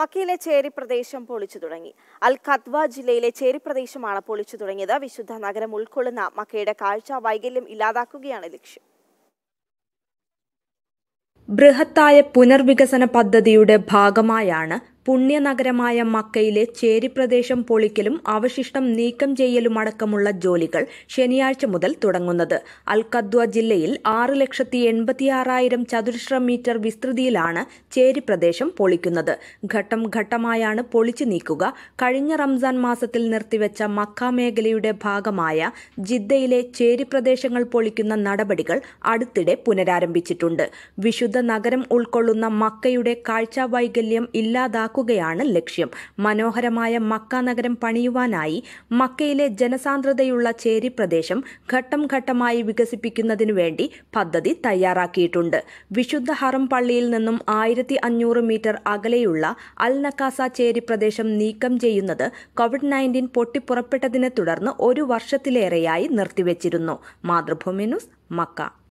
മക്കയിലെ ചേരി പ്രദേശം പൊളിച്ചു തുടങ്ങി അൽ ഖത്വ ജില്ലയിലെ ചേരി പ്രദേശമാണ് പൊളിച്ചു തുടങ്ങിയത് വിശുദ്ധ നഗരം ഉൾക്കൊള്ളുന്ന മക്കയുടെ കാഴ്ച വൈകല്യം ഇല്ലാതാക്കുകയാണ് ലക്ഷ്യം ബൃഹത്തായ പുനർവികസന പദ്ധതിയുടെ ഭാഗമായാണ് പുണ്യനഗരമായ മക്കയിലെ ചേരിപ്രദേശം പൊളിക്കലും അവശിഷ്ടം നീക്കം ചെയ്യലുമടക്കമുള്ള ജോലികൾ ശനിയാഴ്ച മുതൽ തുടങ്ങുന്നത് അൽകദ്വ ജില്ലയിൽ ആറ് ലക്ഷത്തി എൺപത്തിയാറായിരം ചതുരശ്ര മീറ്റർ വിസ്തൃതിയിലാണ് ചേരിപ്രദേശം പൊളിക്കുന്നത് ഘട്ടം ഘട്ടമായാണ് പൊളിച്ചു നീക്കുക കഴിഞ്ഞ റംസാൻ മാസത്തിൽ നിർത്തിവെച്ച മക്ക മേഖലയുടെ ഭാഗമായ ജിദ്ദയിലെ ചേരിപ്രദേശങ്ങൾ പൊളിക്കുന്ന നടപടികൾ അടുത്തിടെ പുനരാരംഭിച്ചിട്ടുണ്ട് വിശുദ്ധ നഗരം ഉൾക്കൊള്ളുന്ന മക്കയുടെ കാഴ്ചാവൈകല്യം വൈകല്യം ഉണ്ടാക്കുകയാണ് ലക്ഷ്യം മനോഹരമായ മക്ക നഗരം പണിയുവാനായി മക്കയിലെ ജനസാന്ദ്രതയുള്ള ചേരി പ്രദേശം ഘട്ടം ഘട്ടമായി വികസിപ്പിക്കുന്നതിനു വേണ്ടി പദ്ധതി തയ്യാറാക്കിയിട്ടുണ്ട് വിശുദ്ധ ഹറം പള്ളിയിൽ നിന്നും ആയിരത്തി അഞ്ഞൂറ് മീറ്റർ അകലെയുള്ള അൽ നക്കാസ ചേരി പ്രദേശം നീക്കം ചെയ്യുന്നത് കോവിഡ് നയൻറ്റീൻ പൊട്ടിപ്പുറപ്പെട്ടതിനെ തുടർന്ന് ഒരു വർഷത്തിലേറെയായി നിർത്തിവെച്ചിരുന്നു മാതൃഭൂമി ന്യൂസ് മക്ക